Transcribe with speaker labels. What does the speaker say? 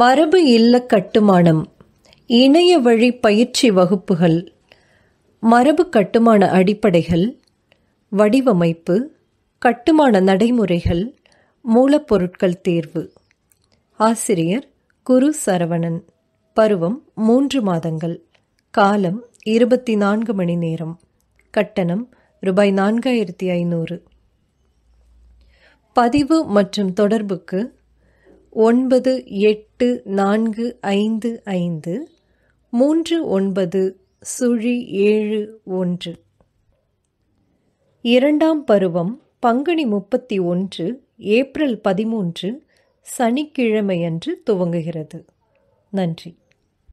Speaker 1: மரபு இல்ல கட்டுமானம் இணைய வழி பயிற்சி வகுப்புகள் மரபு கட்டுமான அடிப்படைகள் வடிவமைப்பு கட்டுமான நடைமுறைகள் மூலப்பொருட்கள் தேர்வு ஆசிரியர் குரு சரவணன் பருவம் மூன்று மாதங்கள் காலம் இருபத்தி நான்கு மணி நேரம் கட்டணம் ரூபாய் நான்காயிரத்தி ஐநூறு பதிவு மற்றும் தொடர்புக்கு ஒன்பது எட்டு நான்கு ஐந்து ஐந்து மூன்று ஒன்பது சுழி ஏழு ஒன்று இரண்டாம் பருவம் பங்குனி முப்பத்தி ஒன்று ஏப்ரல் பதிமூன்று சனிக்கிழமையன்று துவங்குகிறது நன்றி